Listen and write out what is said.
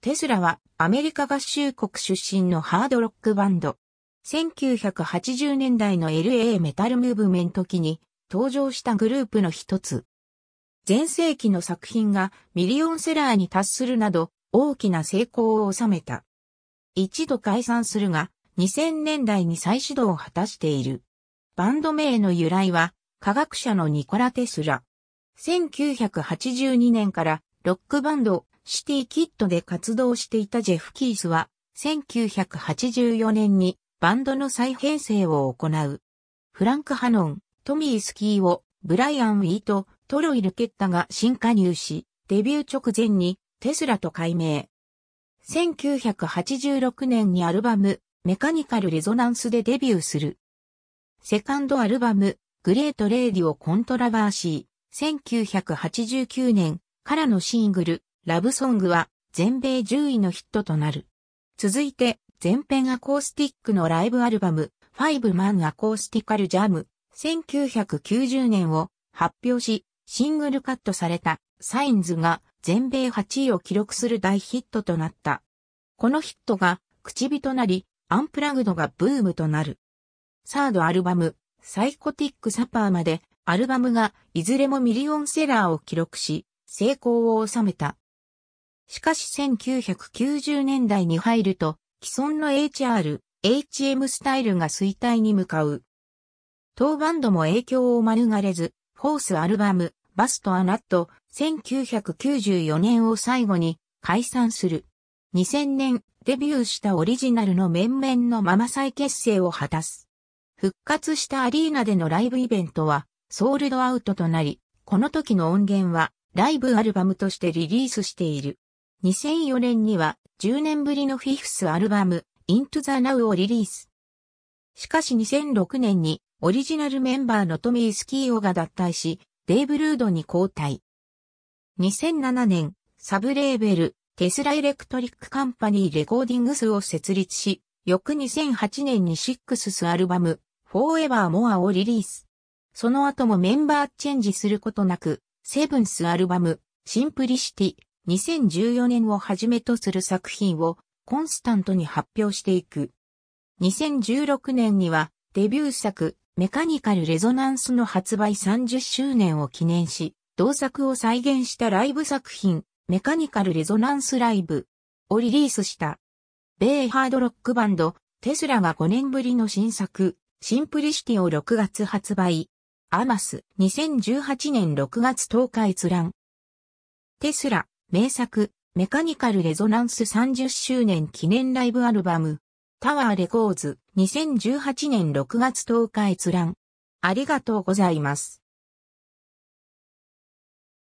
テスラはアメリカ合衆国出身のハードロックバンド。1980年代の LA メタルムーブメント期に登場したグループの一つ。前世紀の作品がミリオンセラーに達するなど大きな成功を収めた。一度解散するが2000年代に再始動を果たしている。バンド名の由来は科学者のニコラ・テスラ。1982年からロックバンドシティキットで活動していたジェフ・キースは、1984年にバンドの再編成を行う。フランク・ハノン、トミー・スキーを、ブライアン・ウィート、トロイル・ケッタが新加入し、デビュー直前にテスラと改名。1986年にアルバム、メカニカル・レゾナンスでデビューする。セカンドアルバム、グレート・レイディオ・コントラバーシー、1989年からのシングル、ラブソングは全米10位のヒットとなる。続いて、全編アコースティックのライブアルバム、5マンアコースティカルジャム、1990年を発表し、シングルカットされた、サインズが全米8位を記録する大ヒットとなった。このヒットが、口火となり、アンプラグドがブームとなる。サードアルバム、サイコティックサパーまで、アルバムがいずれもミリオンセラーを記録し、成功を収めた。しかし1990年代に入ると、既存の HR、HM スタイルが衰退に向かう。当バンドも影響を免れず、フォースアルバム、バスとアナット、1994年を最後に解散する。2000年、デビューしたオリジナルの面々のまま再結成を果たす。復活したアリーナでのライブイベントは、ソールドアウトとなり、この時の音源は、ライブアルバムとしてリリースしている。2004年には10年ぶりのフィフスアルバム Into the Now をリリース。しかし2006年にオリジナルメンバーのトミー・スキーオが脱退し、デイブ・ルードに交代。2007年、サブレーベル、テスラ・エレクトリック・カンパニー・レコーディングスを設立し、翌2008年にシックススアルバム、フォーエバー・モアをリリース。その後もメンバーチェンジすることなく、セブンスアルバム、シンプリシティ、2014年をはじめとする作品をコンスタントに発表していく。2016年にはデビュー作メカニカルレゾナンスの発売30周年を記念し、同作を再現したライブ作品メカニカルレゾナンスライブをリリースした。米ハードロックバンドテスラが5年ぶりの新作シンプリシティを6月発売。アマス2018年6月10日閲覧。テスラ名作、メカニカルレゾナンス30周年記念ライブアルバム、タワーレコーズ2018年6月10日閲覧。ありがとうございます。